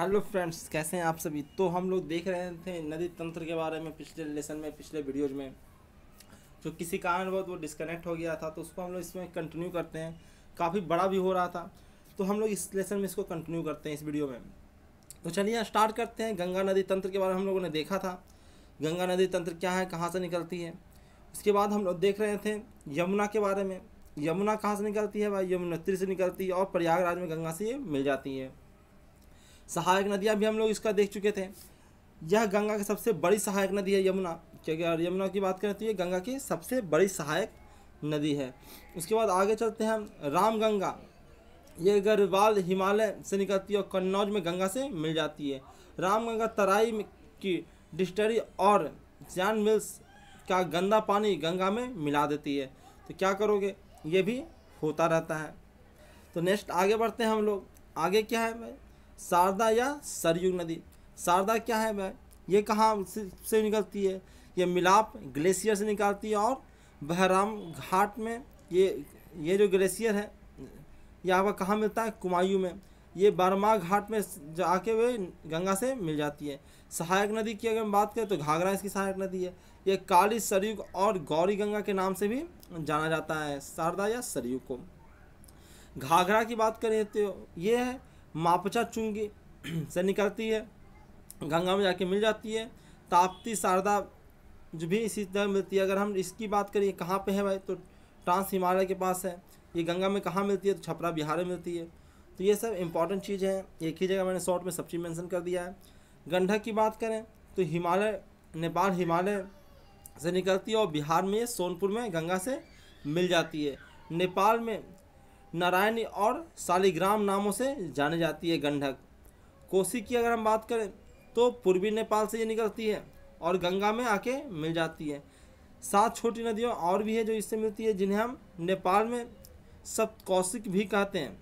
hello friends कैसे हैं आप सभी तो हम लोग देख रहे थे नदी तंत्र के बारे में पिछले लेसन में पिछले वीडियोज में जो किसी कारणवश वो डिस्कनेक्ट हो गया था तो उसको हम लोग इसमें कंटिन्यू करते हैं काफ़ी बड़ा भी हो रहा था तो हम लोग इस लेसन में इसको कंटिन्यू करते हैं इस वीडियो में तो चलिए स्टार्ट करते हैं गंगा नदी तंत्र के बारे में हम लोगों ने देखा था गंगा नदी तंत्र क्या है कहाँ से निकलती है उसके बाद हम लोग देख रहे थे यमुना के बारे में यमुना कहाँ से निकलती है भाई यमुनोत्री से निकलती है और प्रयागराज में गंगा से ये मिल जाती है सहायक नदियाँ भी हम लोग इसका देख चुके थे यह गंगा की सबसे बड़ी सहायक नदी है यमुना क्योंकि अगर यमुना की बात करें तो ये गंगा की सबसे बड़ी सहायक नदी है उसके बाद आगे चलते हैं हम राम गंगा ये गढ़वाल हिमालय से निकलती है और कन्नौज में गंगा से मिल जाती है राम गंगा तराई की डिस्टरी और जैन मिल्स का गंदा पानी गंगा में मिला देती है तो क्या करोगे ये भी होता रहता है तो नेक्स्ट आगे बढ़ते हैं हम लोग आगे क्या है भाई शारदा या सरयू नदी शारदा क्या है वह ये कहाँ से निकलती है ये मिलाप ग्लेशियर से निकालती है और बहराम घाट में ये ये जो ग्लेशियर है ये आपका कहाँ मिलता है कुमायूं में ये बर्मा घाट में जाके हुए गंगा से मिल जाती है सहायक नदी की अगर हम बात करें तो घाघरा इसकी सहायक नदी है ये काली सरयुग और गौरी गंगा के नाम से भी जाना जाता है शारदा या सरयुग को घाघरा की बात करें तो ये है मापचा चुंगी से निकलती है गंगा में जाके मिल जाती है ताप्ती शारदा जो भी इसी तरह मिलती है अगर हम इसकी बात करें कहाँ पे है भाई तो ट्रांस हिमालय के पास है ये गंगा में कहाँ मिलती है तो छपरा बिहार में मिलती है तो ये सब इम्पॉर्टेंट चीज़ है एक ही जगह मैंने शॉर्ट में सब चीज़ मैंसन कर दिया है गंडक की बात करें तो हिमालय नेपाल हिमालय से निकलती है और बिहार में सोनपुर में गंगा से मिल जाती है नेपाल में नारायण और शालिग्राम नामों से जानी जाती है गंडक कोसी की अगर हम बात करें तो पूर्वी नेपाल से ये निकलती है और गंगा में आके मिल जाती है सात छोटी नदियाँ और भी है जो इससे मिलती है जिन्हें हम नेपाल में सप्त कौशिक भी कहते हैं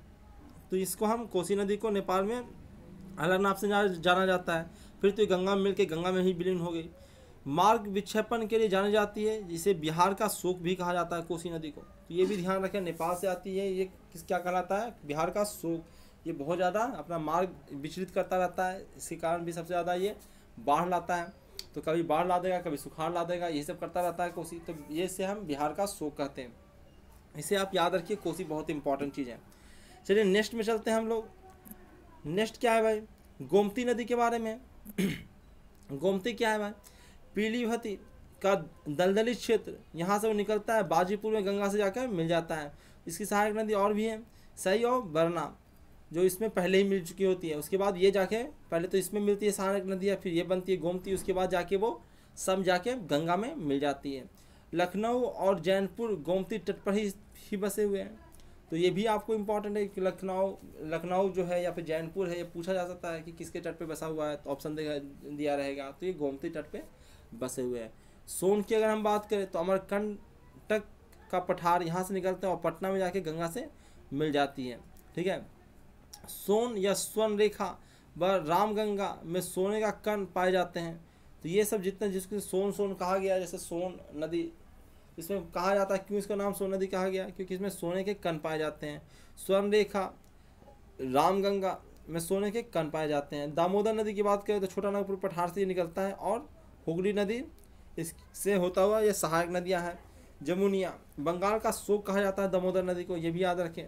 तो इसको हम कोसी नदी को नेपाल में अलग नाम से जाना जाता है फिर तो गंगा में मिल के गंगा में ही विलीन हो गई मार्ग विक्षेपण के लिए जानी जाती है जिसे बिहार का शोक भी कहा जाता है कोसी नदी को तो ये भी ध्यान रखें नेपाल से आती है ये किस क्या कहलाता है बिहार का शोक ये बहुत ज़्यादा अपना मार्ग विचलित करता रहता है इसके कारण भी सबसे ज़्यादा ये बाढ़ लाता है तो कभी बाढ़ ला देगा कभी सुखाड़ ला देगा ये सब करता रहता है कोसी तो ये से हम बिहार का शोक कहते हैं इसे आप याद रखिए कोसी बहुत इंपॉर्टेंट चीज़ है चलिए नेक्स्ट में चलते हैं हम लोग नेक्स्ट क्या है भाई गोमती नदी के बारे में गोमती क्या है भाई पीलीभती का दलदली क्षेत्र यहाँ से वो निकलता है बाजीपुर में गंगा से जाकर मिल जाता है इसकी सहायक नदी और भी है सही और बरना जो इसमें पहले ही मिल चुकी होती है उसके बाद ये जाके पहले तो इसमें मिलती है सहायक नदी या फिर ये बनती है गोमती उसके बाद जाके वो सब जाके गंगा में मिल जाती है लखनऊ और जैनपुर गोमती तट पर ही, ही बसे हुए हैं तो ये भी आपको इम्पोर्टेंट है कि लखनऊ लखनऊ जो है या फिर जैनपुर है ये पूछा जा सकता है कि किसके तट पे बसा हुआ है तो ऑप्शन दिया रहेगा तो ये गोमती तट पे बसे हुए हैं सोन की अगर हम बात करें तो अमरकंटक का पठार यहाँ से निकलता है और पटना में जाके गंगा से मिल जाती है ठीक है सोन या स्वर्ण रेखा व रामगंगा में सोने का कण पाए जाते हैं तो ये सब जितने जिसको सोन सोन कहा गया जैसे सोन नदी इसमें कहा जाता है क्यों इसका नाम सोन नदी कहा गया क्योंकि इसमें सोने के कण पाए जाते हैं स्वर्ण रेखा रामगंगा में सोने के कण पाए जाते हैं दामोदर नदी की बात करें तो छोटा नागपुर पठार से ही निकलता है और हुगली नदी इससे होता हुआ यह सहायक नदियाँ हैं जमुनिया बंगाल का शोक कहा जाता है दमोदर नदी को ये भी याद रखें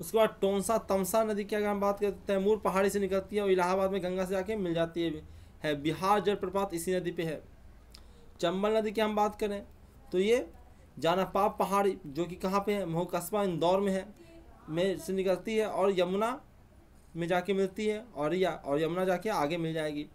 उसके बाद टोंसा तमसा नदी की अगर हम बात करें तो तैमूर पहाड़ी से निकलती है और इलाहाबाद में गंगा से जाके मिल जाती है है बिहार जलप्रपात इसी नदी पे है चंबल नदी की हम बात करें तो ये जानापाप पहाड़ी जो कि कहाँ पे है मोह इंदौर में है में से निकलती है और यमुना में जाके मिलती है और या और यमुना जाके आगे मिल जाएगी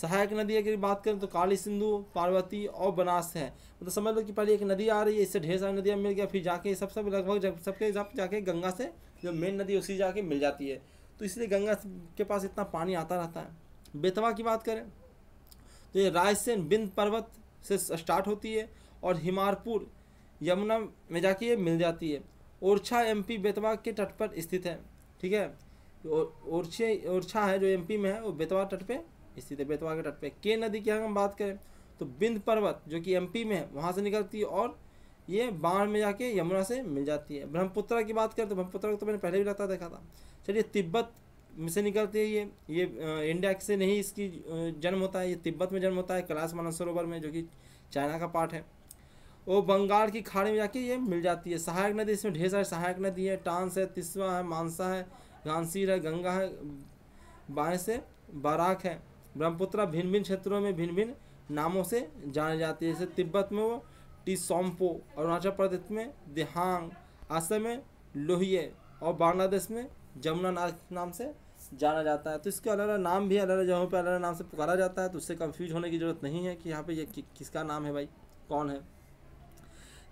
सहायक नदी अगर बात करें तो काली सिंधु पार्वती और बनास है मतलब तो समझ लो कि पहले एक नदी आ रही है इससे ढेर सारी नदियाँ मिल गया फिर जाके सब सब लगभग जब सबके हिसाब जाके गंगा से जो मेन नदी उसी जाके मिल जाती है तो इसलिए गंगा के पास इतना पानी आता रहता है बेतवा की बात करें तो ये रायसेन बिंद पर्वत से स्टार्ट होती है और हिमारपुर यमुना में जाके ये मिल जाती है ओरछा एमपी बेतवा के तट पर स्थित है ठीक है ओरछे ओरछा है जो एमपी में है वो बेतवा तट पे इसी तय बेतवा के तट पे के नदी की हम बात करें तो बिंद पर्वत जो कि एमपी में है वहाँ से निकलती है और ये बाढ़ में जाके यमुना से मिल जाती है ब्रह्मपुत्रा की बात करें तो ब्रह्मपुत्रा को तो मैंने पहले भी लगता देखा था चलिए तिब्बत में से निकलती है ये ये इंडिया से नहीं इसकी जन्म होता है ये तिब्बत में जन्म होता है कैलाश मानसरोवर में जो कि चाइना का पार्ट है वो बंगाल की खाड़ी में जाके ये मिल जाती है सहायक नदी इसमें ढेर सारे सहायक नदी है टांस है तिस्वा है मानसा है घांसीर है गंगा है बाएँ से बाराक है ब्रह्मपुत्रा भिन्न भिन्न क्षेत्रों में भिन्न भिन्न नामों से जानी जाती है जैसे तिब्बत में वो टी सोम्पो अरुणाचल प्रदेश में देहांग असम में लोहिये और बांग्लादेश में जमुना नाग नाम से जाना जाता है तो इसके अलग अलग नाम भी अलग अलग जगहों पर अलग अलग नाम से पुकारा जाता है तो उससे कंफ्यूज होने की ज़रूरत नहीं है कि यहाँ पे ये कि, किसका नाम है भाई कौन है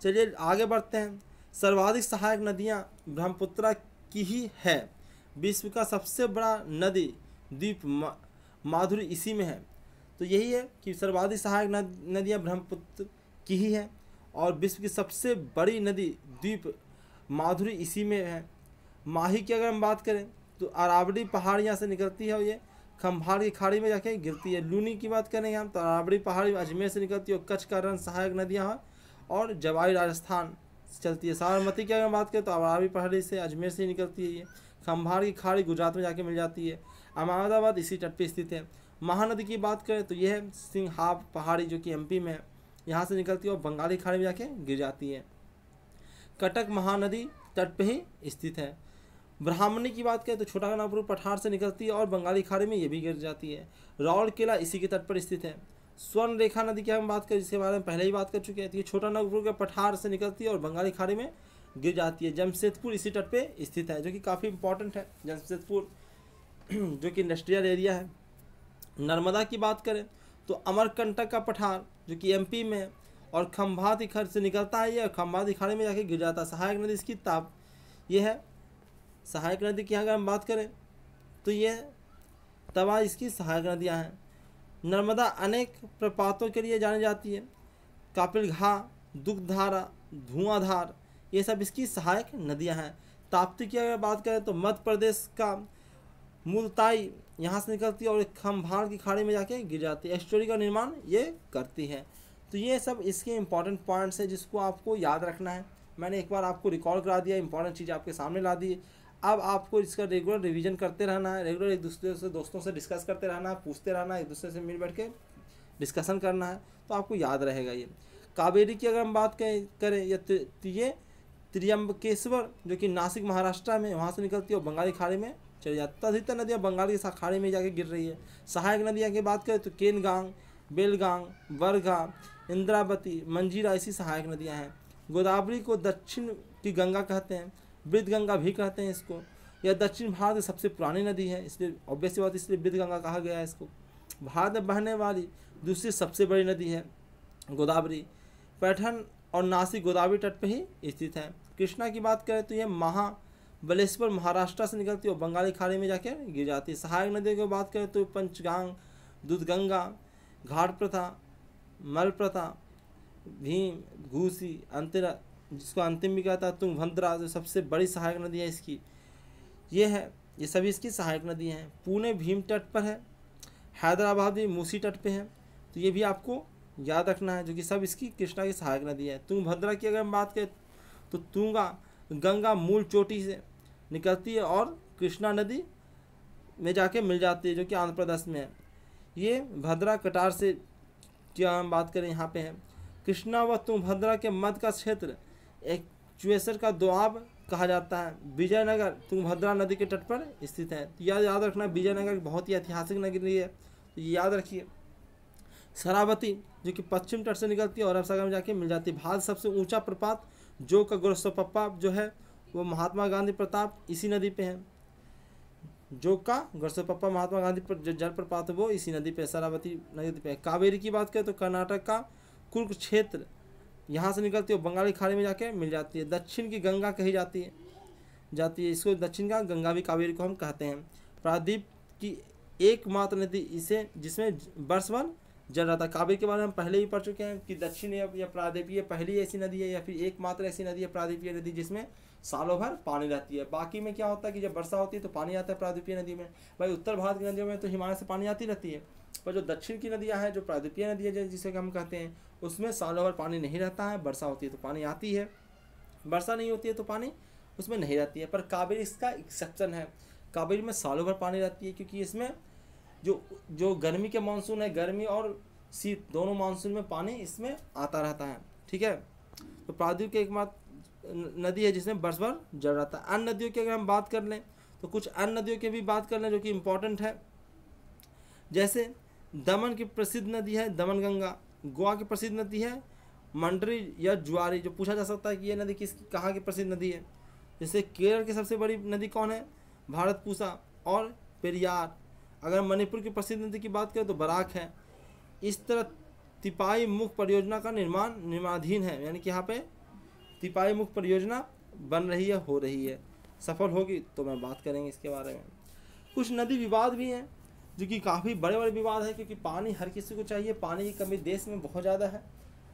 चलिए आगे बढ़ते हैं सर्वाधिक सहायक नदियाँ ब्रह्मपुत्रा की ही है विश्व का सबसे बड़ा नदी द्वीप माधुरी इसी में है तो यही है कि सर्वाधिक सहायक नदियाँ ब्रह्मपुत्र की ही है और विश्व की सबसे बड़ी नदी द्वीप माधुरी इसी में है माही की अगर हम बात करें तो अरावड़ी पहाड़ यहाँ से निकलती है और ये खम्भार की खाड़ी में जाके गिरती है लूनी की बात करेंगे हम तो अरावड़ी पहाड़ी अजमेर से निकलती है और कच्छ का रन सहायक नदियाँ हैं और जवाई राजस्थान से चलती है साबरमती की अगर हम बात करें तो अरावड़ी पहाड़ी से अजमेर से निकलती है ये खम्भार की खाड़ी गुजरात में जाके मिल जाती है अहमदाबाद इसी तट पर स्थित है महानदी की बात करें तो यह सिंहाब पहाड़ी जो कि एमपी में है यहाँ से निकलती है और बंगाली खाड़ी में जाके गिर जाती है कटक महानदी तट पे ही स्थित है ब्राह्मणी की बात करें तो छोटा नागपुर पठार से निकलती है और बंगाली खाड़ी में ये भी गिर जाती है रौल किला इसी के तट पर स्थित है स्वर्ण रेखा नदी की हम बात करें जिसके बारे में पहले ही बात कर चुके हैं तो ये छोटा नागपुर के पठार से निकलती है और बंगाली खाड़ी में गिर जाती है जमशेदपुर इसी तट पे स्थित है जो कि काफ़ी इंपॉर्टेंट है जमशेदपुर जो कि इंडस्ट्रियल एरिया है नर्मदा की बात करें तो अमरकंटक का पठार जो कि एमपी में और खम्भात इखर से निकलता है ये और खम्भात इखाड़े में जाके गिर जाता है सहायक नदी इसकी ताप ये है सहायक नदी की अगर हम बात करें तो ये तवा इसकी सहायक नदियाँ हैं नर्मदा अनेक प्रपातों के लिए जानी जाती है कापिल घा दुग्धारा धुआंधार ये सब इसकी सहायक नदियाँ हैं ताप्ती की अगर बात करें तो मध्य प्रदेश का मुलताई यहाँ से निकलती है और एक खम्भार की खाड़ी में जाके गिर जाती है एस्टोरी का निर्माण ये करती है तो ये सब इसके इंपॉर्टेंट पॉइंट्स हैं जिसको आपको याद रखना है मैंने एक बार आपको रिकॉर्ड करा दिया इंपॉर्टेंट चीज़ आपके सामने ला दी अब आपको इसका रेगुलर रिवीजन करते रहना है रेगुलर एक दूसरे से दोस्तों से डिस्कस करते रहना है पूछते रहना एक दूसरे से मिल बैठ के डिस्कसन करना है तो आपको याद रहेगा ये कावेरी की अगर हम बात करें या तो ये त्रियम्बकेश्वर जो कि नासिक महाराष्ट्र में वहाँ से निकलती है और बंगाली खाड़ी में चले जाते तो अधिकतर नदियाँ बंगाल की खाड़ी में जाके गिर रही है सहायक नदियाँ की बात करें तो केनगांग बेलगांग वर्गा इंद्रावती मंजीरा ऐसी सहायक नदियाँ हैं गोदावरी को दक्षिण की गंगा कहते हैं वृद्ध गंगा भी कहते हैं इसको यह दक्षिण भारत की सबसे पुरानी नदी है इसलिए ऑब्वियसली बात इसलिए वृद्ध गंगा कहा गया है इसको भारत में बहने वाली दूसरी सबसे बड़ी नदी है गोदावरी पैठन और नासिक गोदावरी तट पर ही स्थित है कृष्णा की बात करें तो यह महा बलेश्वर महाराष्ट्र से निकलती है और बंगाली खाड़ी में जाकर गिर जाती है सहायक नदियों की बात करें तो पंचगांग दूधगंगा घाट प्रथा मल प्रथा भीम घूसी अंतरा जिसको अंतिम भी कहता है तुंगभद्रा जो सबसे बड़ी सहायक नदी है इसकी ये है ये सभी इसकी सहायक नदी हैं पुणे भीम तट पर है हैदराबाद भी मूसी तट पे है तो ये भी आपको याद रखना है जो कि सब इसकी कृष्णा की सहायक नदी है तुंगभद्रा की अगर हम बात करें तो तुंगा गंगा मूल चोटी से निकलती है और कृष्णा नदी में जाके मिल जाती है जो कि आंध्र प्रदेश में है ये भद्रा कटार से क्या हम बात करें यहाँ पे है कृष्णा व तुंगभद्रा के मध्य का क्षेत्र एक चुएसर का दुआब कहा जाता है विजयनगर तुंगभद्रा नदी के तट पर स्थित है तो याद याद रखना विजयनगर बहुत ही ऐतिहासिक नगरी है तो याद रखिए शरावती जो कि पश्चिम तट से निकलती है और अरब सागर में जाके मिल जाती है भारत सबसे ऊंचा प्रपात जो का गोरसोपप्पा जो है वो महात्मा गांधी प्रताप इसी नदी पे है जोका गरसोपप्पा महात्मा गांधी पर जो जलप्रपात वो इसी नदी पे शरावती नदी पे कावेरी की बात करें तो कर्नाटक का कुरुक्षेत्र यहाँ से निकलती है बंगाली खाड़ी में जाके मिल जाती है दक्षिण की गंगा कही जाती है जाती है इसको दक्षिण का गंगा भी कावेरी को हम कहते हैं प्रादीप की एकमात्र नदी इसे जिसमें भर जल रहता है कावेरी के बारे में हम पहले ही पढ़ चुके हैं कि दक्षिण या प्रादीपीय पहली ऐसी नदी है या फिर एकमात्र ऐसी नदी है प्रादीपीय नदी जिसमें सालों भर पानी रहती है बाकी में क्या होता है कि जब वर्षा होती है तो पानी आता है प्रायद्वीपीय नदी में भाई उत्तर भारत की नदियों में तो हिमालय से पानी आती रहती है पर जो दक्षिण की नदियाँ हैं जो प्रायद्वीपीय नदी है जिसे हम कहते हैं उसमें सालों भर पानी नहीं रहता है वर्षा होती है तो पानी आती है वर्षा नहीं होती है तो पानी उसमें नहीं रहती है पर कावेरी इसका एक्सेप्शन है कावेरी में सालों भर पानी रहती है क्योंकि इसमें जो जो गर्मी के मानसून है गर्मी और शीत दोनों मानसून में पानी इसमें आता रहता है ठीक है तो प्राद्वीप के एकमात्र नदी है जिसमें बर्स भर जल रहता है अन्य नदियों की अगर हम बात कर लें तो कुछ अन्य नदियों की भी बात कर लें जो कि इम्पोर्टेंट है जैसे दमन की प्रसिद्ध नदी है दमन गंगा गोवा की प्रसिद्ध नदी है मंडरी या जुआरी जो पूछा जा सकता है कि यह नदी किस कहाँ की प्रसिद्ध नदी है जैसे केरल की सबसे बड़ी नदी कौन है भारत पूसा और पेरियार अगर मणिपुर की प्रसिद्ध नदी की बात करें तो बराक है इस तरह तिपाही मुख परियोजना का निर्माण निर्माणाधीन है यानी कि यहाँ पे तिपाही मुख परियोजना बन रही है हो रही है सफल होगी तो मैं बात करेंगे इसके बारे में कुछ नदी विवाद भी हैं जो कि काफ़ी बड़े बड़े विवाद हैं क्योंकि पानी हर किसी को चाहिए पानी की कमी देश में बहुत ज़्यादा है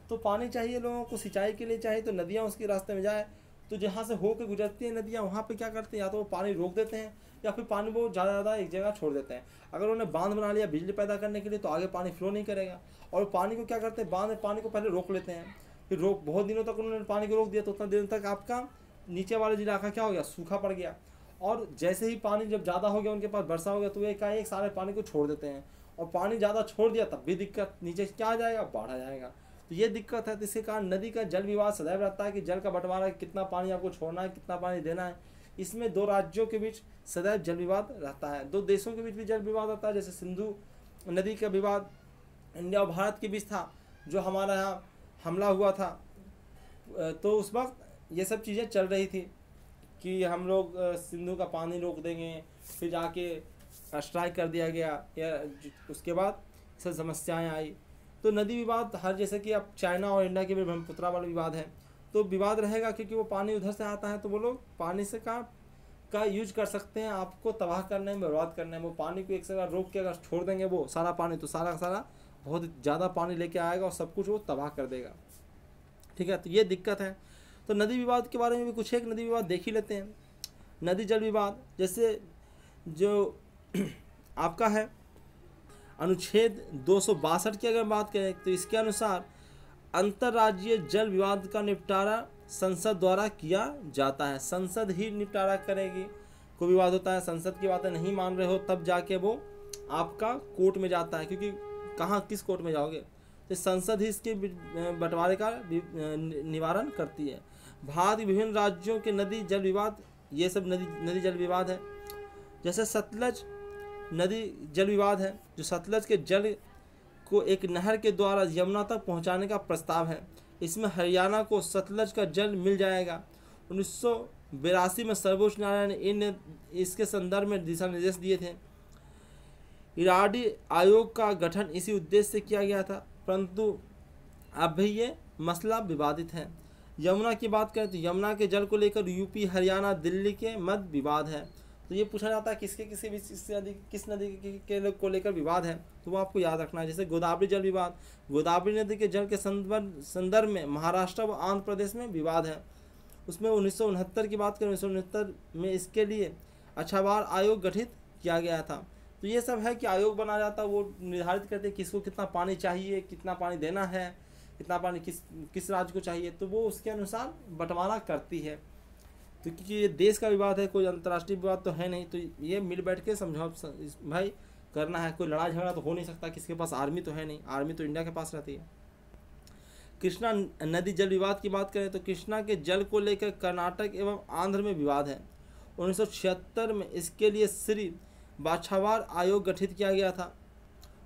तो पानी चाहिए लोगों को सिंचाई के लिए चाहिए तो नदियाँ उसके रास्ते में जाए तो जहाँ से होकर गुजरती हैं नदियाँ वहाँ पर क्या करते हैं या तो वो पानी रोक देते हैं या फिर पानी वो ज़्यादा ज़्यादा एक जगह छोड़ देते हैं अगर उन्हें बांध बना लिया बिजली पैदा करने के लिए तो आगे पानी फ्लो नहीं करेगा और पानी को क्या करते हैं बांध पानी को पहले रोक लेते हैं फिर रोक बहुत दिनों तक उन्होंने पानी को रोक दिया तो उतना देर तक आपका नीचे वाले इलाका क्या हो गया सूखा पड़ गया और जैसे ही पानी जब ज़्यादा हो गया उनके पास वर्षा हो गया तो क्या एक सारे पानी को छोड़ देते हैं और पानी ज़्यादा छोड़ दिया तब भी दिक्कत नीचे क्या आ जाएगा बाढ़ आ जाएगा तो ये दिक्कत है तो इसके कारण नदी का जल विवाद सदैव रहता है कि जल का बंटवारा कितना पानी आपको छोड़ना है कितना पानी देना है इसमें दो राज्यों के बीच सदैव जल विवाद रहता है दो देशों के बीच भी जल विवाद रहता है जैसे सिंधु नदी का विवाद इंडिया और भारत के बीच था जो हमारा यहाँ हमला हुआ था तो उस वक्त ये सब चीज़ें चल रही थी कि हम लोग सिंधु का पानी रोक देंगे फिर जाके स्ट्राइक कर दिया गया या उसके बाद सब समस्याएं आई तो नदी विवाद हर जैसे कि अब चाइना और इंडिया के भी ब्रह्मपुत्रा वाला विवाद है तो विवाद रहेगा क्योंकि वो पानी उधर से आता है तो वो लोग पानी से का का यूज कर सकते हैं आपको तबाह करने में बर्बाद करने में वो पानी को एक जगह रोक के अगर छोड़ देंगे वो सारा पानी तो सारा सारा बहुत ज़्यादा पानी लेके आएगा और सब कुछ वो तबाह कर देगा ठीक है तो ये दिक्कत है तो नदी विवाद के बारे में भी कुछ एक नदी विवाद देख ही लेते हैं नदी जल विवाद जैसे जो आपका है अनुच्छेद दो की अगर बात करें तो इसके अनुसार अंतर्राज्यीय जल विवाद का निपटारा संसद द्वारा किया जाता है संसद ही निपटारा करेगी कोई विवाद होता है संसद की बातें नहीं मान रहे हो तब जाके वो आपका कोर्ट में जाता है क्योंकि कहाँ किस कोर्ट में जाओगे तो संसद ही इसके बंटवारे का निवारण करती है भारत के विभिन्न राज्यों के नदी जल विवाद ये सब नदी नदी जल विवाद है जैसे सतलज नदी जल विवाद है जो सतलज के जल को एक नहर के द्वारा यमुना तक पहुंचाने का प्रस्ताव है इसमें हरियाणा को सतलज का जल मिल जाएगा उन्नीस में सर्वोच्च न्यायालय ने इन इसके संदर्भ में दिशा निर्देश दिए थे इराडी आयोग का गठन इसी उद्देश्य से किया गया था परंतु अब भी ये मसला विवादित है यमुना की बात करें तो यमुना के जल को लेकर यूपी हरियाणा दिल्ली के मध्य विवाद है तो ये पूछा जाता है किसके किसी भी किस नदी किस नदी के, के को लेकर विवाद है तो वो आपको याद रखना है जैसे गोदावरी जल विवाद गोदावरी नदी के जल के संदर्भ संदर्भ में महाराष्ट्र व आंध्र प्रदेश में विवाद है उसमें उन्नीस की बात करें उन्नीस में इसके लिए अच्छावार आयोग गठित किया गया था तो ये सब है कि आयोग बना जाता है वो निर्धारित करते हैं किसको कितना पानी चाहिए कितना पानी देना है कितना पानी किस किस राज्य को चाहिए तो वो उसके अनुसार बंटवारा करती है तो क्योंकि ये देश का विवाद है कोई अंतर्राष्ट्रीय विवाद तो है नहीं तो ये मिल बैठ के समझौ भाई करना है कोई लड़ाई झगड़ा तो हो नहीं सकता किसके पास आर्मी तो है नहीं आर्मी तो इंडिया के पास रहती है कृष्णा नदी जल विवाद की बात करें तो कृष्णा के जल को लेकर कर्नाटक एवं आंध्र में विवाद है उन्नीस में इसके लिए श्री बाछावार आयोग गठित किया गया था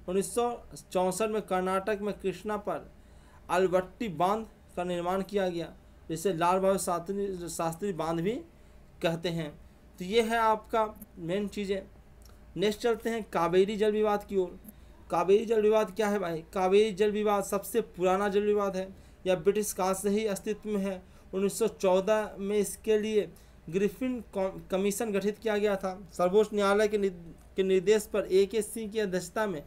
उन्नीस में कर्नाटक में कृष्णा पर अलवट्टी बांध का निर्माण किया गया जिसे लाल बहादुर शास्त्री शास्त्री बांध भी कहते हैं तो ये है आपका मेन चीज़ें नेक्स्ट चलते हैं कावेरी जल विवाद की ओर कावेरी जल विवाद क्या है भाई कावेरी जल विवाद सबसे पुराना जल विवाद है यह ब्रिटिश काल से ही अस्तित्व में है 1914 में इसके लिए ग्रिफिन कमीशन गठित किया गया था सर्वोच्च न्यायालय के, के निर्देश पर ए के सिंह की अध्यक्षता में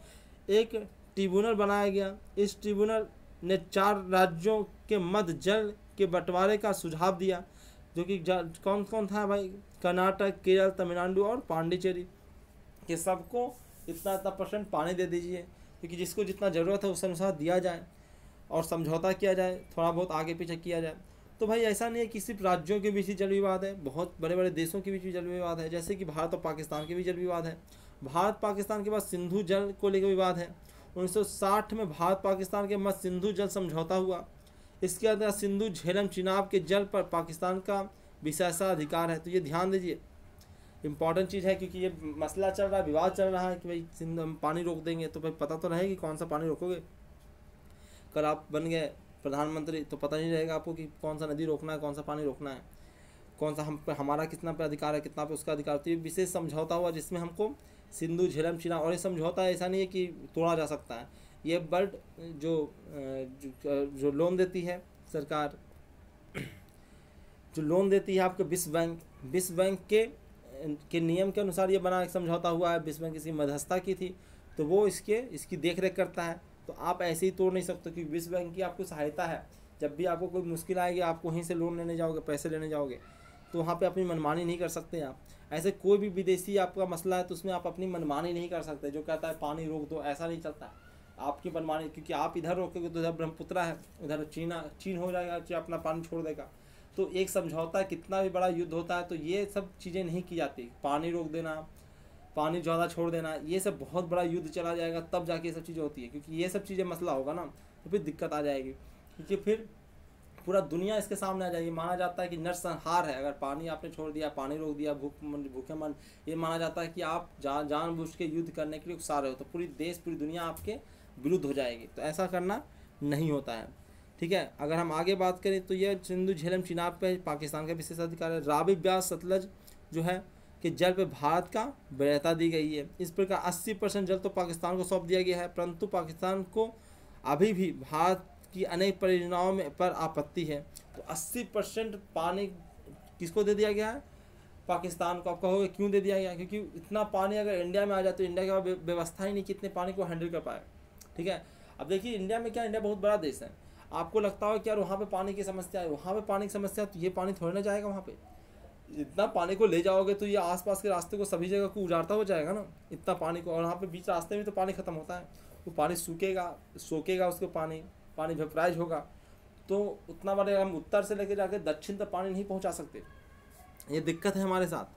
एक ट्रिब्यूनल बनाया गया इस ट्रिब्यूनल ने चार राज्यों के मध्य जल के बंटवारे का सुझाव दिया जो कि कौन कौन था भाई कर्नाटक केरल तमिलनाडु और पांडिचेरी ये सबको इतना इतना परसेंट पानी दे दीजिए क्योंकि जिसको जितना ज़रूरत है उस अनुसार दिया जाए और समझौता किया जाए थोड़ा बहुत आगे पीछे किया जाए तो भाई ऐसा नहीं है कि सिर्फ राज्यों के बीच ही जल विवाद है बहुत बड़े बड़े देशों के बीच भी जल विवाद है जैसे कि भारत और पाकिस्तान के भी जल विवाद है भारत पाकिस्तान के बाद सिंधु जल को लेकर विवाद है 1960 में भारत पाकिस्तान के मध्य सिंधु जल समझौता हुआ इसके अंदर सिंधु झेलम चिनाब के जल पर पाकिस्तान का विशेषा अधिकार है तो ये ध्यान दीजिए इंपॉर्टेंट चीज़ है क्योंकि ये मसला चल रहा है विवाद चल रहा है कि भाई सिंधु हम पानी रोक देंगे तो भाई पता तो रहेगी कौन सा पानी रोकोगे कल आप बन गए प्रधानमंत्री तो पता नहीं रहेगा आपको कि कौन सा नदी रोकना है कौन सा पानी रोकना है कौन सा हम पर हमारा कितना पे अधिकार है कितना पे उसका अधिकार तो ये विशेष समझौता हुआ जिसमें हमको सिंधु झेलम चीना और ये समझौता ऐसा नहीं है कि तोड़ा जा सकता है ये बर्ड जो जो, लोन देती है सरकार जो लोन देती है आपको विश्व बैंक विश्व बैंक के के नियम के अनुसार ये बना समझौता हुआ है विश्व बैंक किसी मध्यस्था की थी तो वो इसके इसकी देख रेख करता है तो आप ऐसे ही तोड़ नहीं सकते क्योंकि विश्व बैंक की आपको सहायता है जब भी आपको कोई मुश्किल आएगी आप वहीं से लोन लेने जाओगे पैसे लेने जाओगे तो वहाँ पे अपनी मनमानी नहीं कर सकते आप ऐसे कोई भी विदेशी आपका मसला है तो उसमें आप अपनी मनमानी नहीं कर सकते जो कहता है पानी रोक दो ऐसा नहीं चलता आपकी मनमानी क्योंकि आप इधर रोकेंगे तो उधर ब्रह्मपुत्र है उधर चीना चीन हो जाएगा चीन अपना पानी छोड़ देगा तो एक समझौता कितना भी बड़ा युद्ध होता है तो ये सब चीज़ें नहीं की जाती पानी रोक देना पानी ज़्यादा छोड़ देना ये सब बहुत बड़ा युद्ध चला जाएगा तब जाके ये सब चीज़ें होती है क्योंकि ये सब चीज़ें मसला होगा ना तो फिर दिक्कत आ जाएगी क्योंकि फिर पूरा दुनिया इसके सामने आ जाएगी माना जाता है कि नरसंहार है अगर पानी आपने छोड़ दिया पानी रोक दिया भूख भूखे मन ये माना जाता है कि आप जान जानबूझ के युद्ध करने के लिए उकसा रहे हो तो पूरी देश पूरी दुनिया आपके विरुद्ध हो जाएगी तो ऐसा करना नहीं होता है ठीक है अगर हम आगे बात करें तो यह सिंधु झेलम चिनाब पर पाकिस्तान का विशेष अधिकार है राबी ब्यास सतलज जो है कि जल पर भारत का वैधता दी गई है इस प्रकार 80 परसेंट जल तो पाकिस्तान को सौंप दिया गया है परंतु पाकिस्तान को अभी भी भारत की अनेक परियोजनाओं में पर आपत्ति है तो 80 परसेंट पानी किसको दे दिया गया है पाकिस्तान को आप कहोगे क्यों दे दिया गया क्योंकि इतना पानी अगर इंडिया में आ जाए तो इंडिया के पास व्यवस्था ही नहीं कितने पानी को हैंडल कर पाए ठीक है अब देखिए इंडिया में क्या इंडिया बहुत बड़ा देश है आपको लगता हो कि यार वहाँ पर पानी की समस्या है वहाँ पर पानी की समस्या तो ये पानी थोड़ी ना जाएगा वहाँ पर इतना पानी को ले जाओगे तो ये आसपास के रास्ते को सभी जगह को उजाड़ता हो जाएगा ना इतना पानी को और यहाँ पे बीच रास्ते में तो पानी ख़त्म होता है वो पानी सूखेगा सोखेगा उसको पानी पानी वेपराइज होगा तो उतना बड़े हम उत्तर से लेके जाके दक्षिण तक पानी नहीं पहुँचा सकते ये दिक्कत है हमारे साथ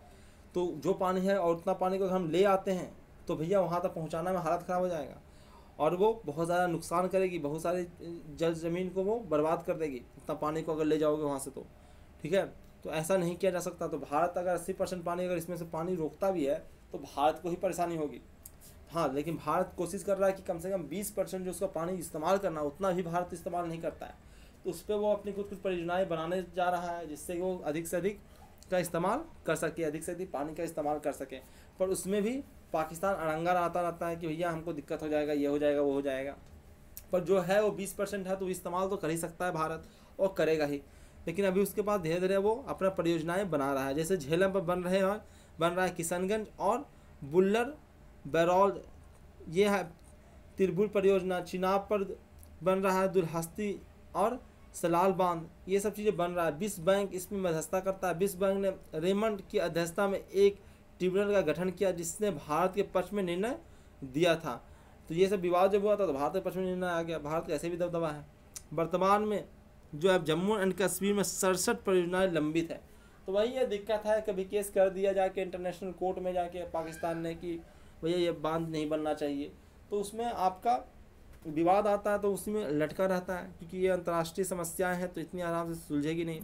तो जो पानी है और उतना पानी को हम ले आते हैं तो भैया वहाँ तक पहुँचाना में हालत ख़राब हो जाएगा और वो बहुत ज़्यादा नुकसान करेगी बहुत सारे जल ज़मीन को वो बर्बाद कर देगी इतना पानी को अगर ले जाओगे वहाँ से तो ठीक है तो ऐसा नहीं किया जा सकता तो भारत अगर अस्सी परसेंट पानी अगर इसमें से पानी रोकता भी है तो भारत को ही परेशानी होगी हाँ लेकिन भारत कोशिश कर रहा है कि कम से कम बीस परसेंट जो उसका पानी इस्तेमाल करना उतना भी भारत इस्तेमाल नहीं करता है तो उस पर वो अपनी कुछ कुछ परियोजनाएँ बनाने जा रहा है जिससे वो अधिक से अधिक का इस्तेमाल कर सके अधिक से अधिक पानी का इस्तेमाल कर सके पर उसमें भी पाकिस्तान अड़ंगा आता रहता है कि भैया हमको दिक्कत हो जाएगा ये हो जाएगा वो हो जाएगा पर जो है वो बीस परसेंट है तो इस्तेमाल तो कर ही सकता है भारत और करेगा ही लेकिन अभी उसके पास धीरे धीरे वो अपना परियोजनाएँ बना रहा है जैसे झेलम पर बन रहे हैं बन रहा है किशनगंज और बुल्लर बैरोल ये है तिरभुल परियोजना चिनाब पर बन रहा है दुलहस्ती और सलाल बांध ये सब चीज़ें बन रहा है विश्व बैंक इसमें मध्यस्था करता है विश्व बैंक ने रेमंड की अध्यक्षता में एक ट्रिब्यूनल का गठन किया जिसने भारत के पक्ष में निर्णय दिया था तो ये सब विवाद जब हुआ था तो भारत के पक्ष में निर्णय आ गया भारत का ऐसे भी दबदबा है वर्तमान में जो अब जम्मू एंड कश्मीर में सड़सठ परियोजनाएं लंबित है तो वही ये दिक्कत है कभी केस कर दिया जाके इंटरनेशनल कोर्ट में जाके पाकिस्तान ने कि भैया ये बांध नहीं बनना चाहिए तो उसमें आपका विवाद आता है तो उसमें लटका रहता है क्योंकि ये अंतर्राष्ट्रीय समस्याएं हैं तो इतनी आराम से सुलझेगी नहीं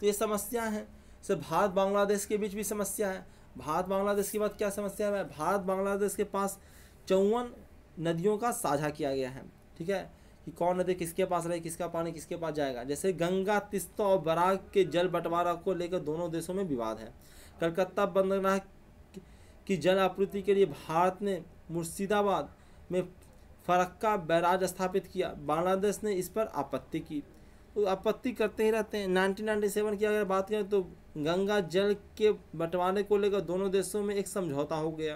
तो ये समस्या है सिर्फ भारत बांग्लादेश के बीच भी समस्या है भारत बांग्लादेश के बाद क्या समस्या है भारत बांग्लादेश के पास चौवन नदियों का साझा किया गया है ठीक है कि कौन नदी किसके पास रहे किसका पानी किसके पास जाएगा जैसे गंगा तिस्ता और बराग के जल बंटवारा को लेकर दोनों देशों में विवाद है कलकत्ता बंदरगाह की जल आपूर्ति के लिए भारत ने मुर्शिदाबाद में फरक्का बैराज स्थापित किया बांग्लादेश ने इस पर आपत्ति की तो आपत्ति करते ही रहते हैं सेवन की अगर बात करें तो गंगा जल के बंटवारे को लेकर दोनों देशों में एक समझौता हो गया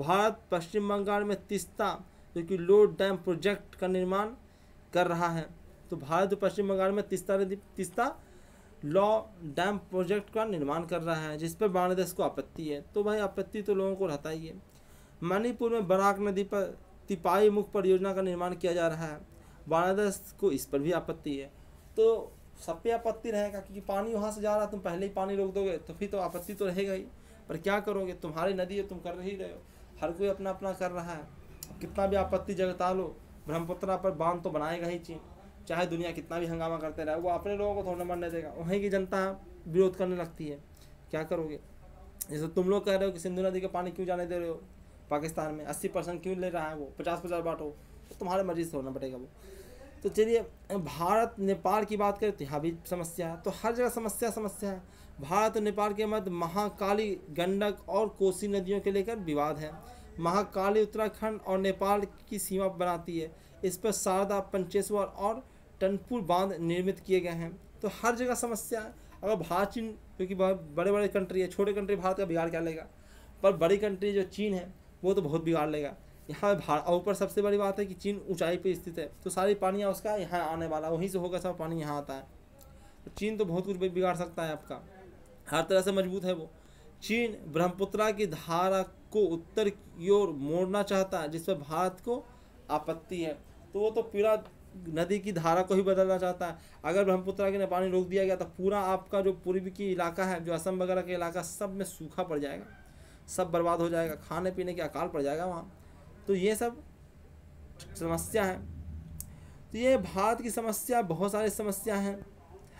भारत पश्चिम बंगाल में तिस्ता जो कि लोड डैम प्रोजेक्ट का निर्माण कर रहा है तो भारत पश्चिम बंगाल में तिस्ता नदी तिस्ता लॉ डैम प्रोजेक्ट का निर्माण कर रहा है जिस पर बांग्लादेश को आपत्ति है तो भाई आपत्ति तो लोगों को रहता ही है मणिपुर में बराक नदी पर तिपाही मुख परियोजना का निर्माण किया जा रहा है बांग्लादेश को इस पर भी आपत्ति है तो सब पे आपत्ति रहेगा क्योंकि पानी वहाँ से जा रहा है तुम पहले ही पानी रोक दोगे तो फिर तो आपत्ति तो रहेगा ही पर क्या करोगे तुम्हारी नदी है तुम कर ही रहे हो हर कोई अपना अपना कर रहा है कितना भी आपत्ति जगता लो ब्रह्मपुत्रा पर बांध तो बनाएगा ही चीन चाहे दुनिया कितना भी हंगामा करते रहे वो अपने लोगों को थोड़ा मरने देगा वहीं की जनता विरोध करने लगती है क्या करोगे जैसे तुम लोग कह रहे हो कि सिंधु नदी का पानी क्यों जाने दे रहे हो पाकिस्तान में अस्सी परसेंट क्यों ले रहा है वो पचास पचास बांटो तो तुम्हारे मर्जी से होना पड़ेगा वो तो चलिए भारत नेपाल की बात करें तो यहाँ भी समस्या है तो हर जगह समस्या समस्या है भारत और नेपाल के मध्य महाकाली गंडक और कोसी नदियों के लेकर विवाद है महाकाली उत्तराखंड और नेपाल की सीमा बनाती है इस पर शारदा पंचेश्वर और टनपुर बांध निर्मित किए गए हैं तो हर जगह समस्या है अगर भारत चीन क्योंकि बड़े बड़े कंट्री है छोटे कंट्री भारत का बिगाड़ क्या लेगा पर बड़ी कंट्री जो चीन है वो तो बहुत बिगाड़ लेगा यहाँ भारत और ऊपर सबसे बड़ी बात है कि चीन ऊंचाई पर स्थित है तो सारी पानियाँ उसका यहाँ आने वाला वहीं से होगा सब पानी यहाँ आता है तो चीन तो बहुत कुछ बिगाड़ सकता है आपका हर तरह से मजबूत है वो चीन ब्रह्मपुत्रा की धारा को उत्तर की ओर मोड़ना चाहता है जिस पर भारत को आपत्ति है तो वो तो पूरा नदी की धारा को ही बदलना चाहता है अगर ब्रह्मपुत्रा के पानी रोक दिया गया तो पूरा आपका जो पूर्वी की इलाका है जो असम वगैरह के इलाका सब में सूखा पड़ जाएगा सब बर्बाद हो जाएगा खाने पीने के अकाल पड़ जाएगा वहाँ तो ये सब समस्या है तो ये भारत की समस्या बहुत सारी समस्या हैं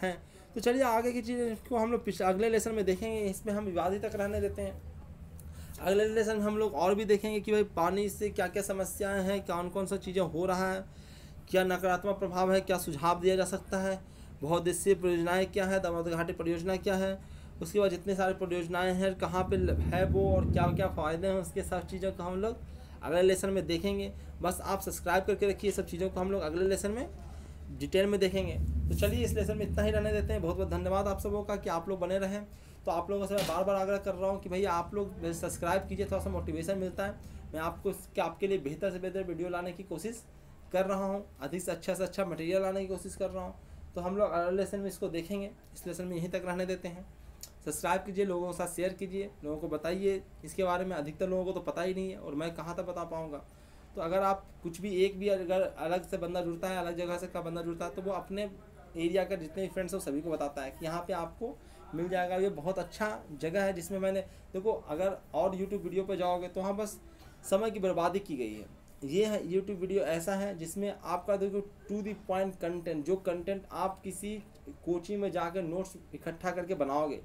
हैं तो चलिए आगे की चीज़ को हम लोग अगले लेसन में देखेंगे इसमें हम विवाद ही तक रहने देते हैं अगले लेसन में हम लोग और भी देखेंगे कि भाई पानी से क्या क्या समस्याएं हैं कौन कौन सा चीज़ें हो रहा है क्या नकारात्मक प्रभाव है क्या सुझाव दिया जा सकता है बहुउद्देशीय परियोजनाएँ क्या है दामोद घाटी परियोजना क्या है उसके बाद जितने सारे परियोजनाएँ हैं कहाँ पर है वो और क्या क्या फ़ायदे हैं उसके सब चीज़ों को हम लोग अगले लेसन में देखेंगे बस आप सब्सक्राइब करके रखिए सब चीज़ों को हम लोग अगले लेसन में डिटेल में देखेंगे तो चलिए इस लेसन में इतना ही रहने देते हैं बहुत बहुत धन्यवाद आप सबों का कि आप लोग बने रहें तो आप लोगों से मैं बार बार आग्रह कर रहा हूँ कि भाई आप लोग सब्सक्राइब कीजिए थोड़ा सा मोटिवेशन मिलता है मैं आपको आपके लिए बेहतर से बेहतर वीडियो लाने की कोशिश कर रहा हूँ अधिक से अच्छा से अच्छा मटेरियल लाने की कोशिश कर रहा हूँ तो हम लोग अगले लेसन में इसको देखेंगे इस लेसन में यहीं तक रहने देते हैं सब्सक्राइब कीजिए लोगों के साथ शेयर कीजिए लोगों को बताइए इसके बारे में अधिकतर लोगों को तो पता ही नहीं है और मैं कहाँ तक बता पाऊँगा तो अगर आप कुछ भी एक भी अगर अलग से बंदा जुड़ता है अलग जगह से का बंदा जुड़ता है तो वो अपने एरिया का जितने भी फ्रेंड्स हैं सभी को बताता है कि यहाँ पे आपको मिल जाएगा ये बहुत अच्छा जगह है जिसमें मैंने देखो अगर और यूट्यूब वीडियो पर जाओगे तो वहाँ बस समय की बर्बादी की गई है ये है यूट्यूब वीडियो ऐसा है जिसमें आपका देखो टू दी पॉइंट कंटेंट जो कंटेंट आप किसी कोचिंग में जाकर नोट्स इकट्ठा करके बनाओगे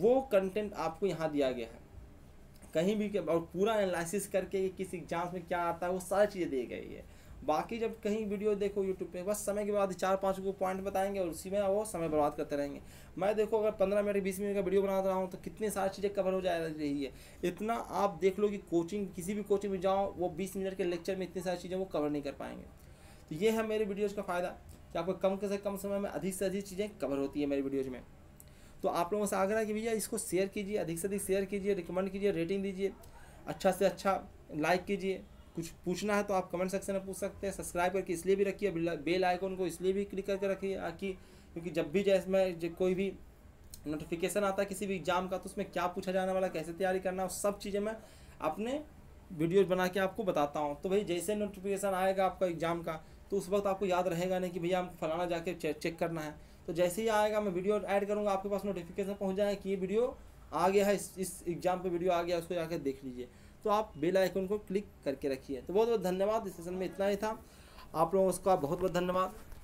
वो कंटेंट आपको यहाँ दिया गया है कहीं भी और पूरा एनालिसिस करके किस एग्जाम में क्या आता है वो सारी चीज़ें दी गई है बाकी जब कहीं वीडियो देखो यूट्यूब पे बस समय के बाद चार पाँच को पॉइंट बताएंगे और उसी में वो समय बर्बाद करते रहेंगे मैं देखो अगर पंद्रह मिनट बीस मिनट का वीडियो बना रहा हूँ तो कितनी सारी चीज़ें कवर हो जा रही है इतना आप देख लो कि कोचिंग किसी भी कोचिंग में जाओ वो बीस मिनट के लेक्चर में इतनी सारी चीज़ें वो कवर नहीं कर पाएंगे तो ये है मेरे वीडियोज़ का फ़ायदा कि आपको कम से कम समय में अधिक से अधिक चीज़ें कवर होती है मेरी वीडियोज़ में तो आप लोगों से आग्रह कि भैया इसको शेयर कीजिए अधिक से अधिक शेयर कीजिए रिकमेंड कीजिए रेटिंग दीजिए अच्छा से अच्छा लाइक कीजिए कुछ पूछना है तो आप कमेंट सेक्शन में पूछ सकते हैं सब्सक्राइब करके इसलिए भी रखिए बेल आइकन को इसलिए भी क्लिक करके रखिए ताकि क्योंकि जब भी जैसे मैं कोई भी नोटिफिकेशन आता है किसी भी एग्जाम का तो उसमें क्या पूछा जाने वाला कैसे तैयारी करना है सब चीज़ें मैं अपने वीडियोज बना के आपको बताता हूँ तो भाई जैसे नोटिफिकेशन आएगा आपका एग्ज़ाम का तो उस वक्त आपको याद रहेगा नहीं कि भैया हमको फलाना जाके चेक करना है तो जैसे ही आएगा मैं वीडियो ऐड करूँगा आपके पास नोटिफिकेशन पहुँच जाएगा कि ये वीडियो आ गया है इस एग्ज़ाम पे वीडियो आ गया उसको जाकर देख लीजिए तो आप बेल आइकन को क्लिक करके रखिए तो बहुत बहुत धन्यवाद इस सेशन में इतना ही था आप लोगों का बहुत बहुत धन्यवाद